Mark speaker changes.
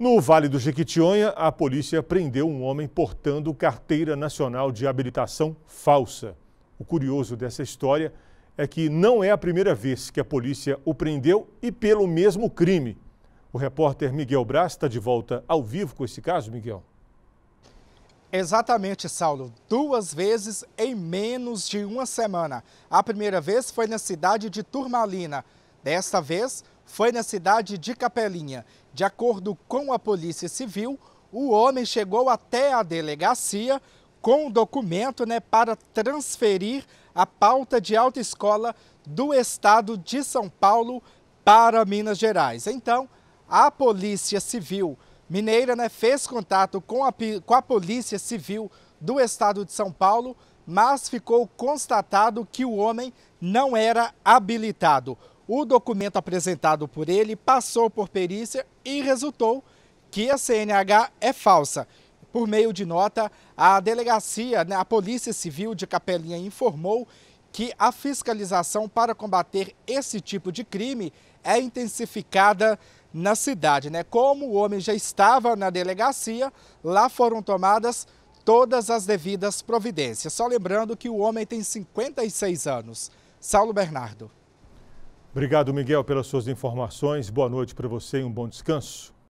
Speaker 1: No Vale do Jequitinhonha, a polícia prendeu um homem portando carteira nacional de habilitação falsa. O curioso dessa história é que não é a primeira vez que a polícia o prendeu e pelo mesmo crime. O repórter Miguel Brás
Speaker 2: está de volta ao vivo com esse caso, Miguel. Exatamente, Saulo. Duas vezes em menos de uma semana. A primeira vez foi na cidade de Turmalina. Desta vez, foi na cidade de Capelinha. De acordo com a Polícia Civil, o homem chegou até a delegacia com o documento né, para transferir a pauta de autoescola do estado de São Paulo para Minas Gerais. Então, a Polícia Civil Mineira né, fez contato com a, com a Polícia Civil do estado de São Paulo, mas ficou constatado que o homem não era habilitado. O documento apresentado por ele passou por perícia e resultou que a CNH é falsa. Por meio de nota, a delegacia, né, a Polícia Civil de Capelinha informou que a fiscalização para combater esse tipo de crime é intensificada na cidade. Né? Como o homem já estava na delegacia, lá foram tomadas todas as devidas providências. Só lembrando que o homem tem 56 anos. Saulo Bernardo.
Speaker 1: Obrigado, Miguel, pelas suas informações. Boa noite para você e um bom descanso.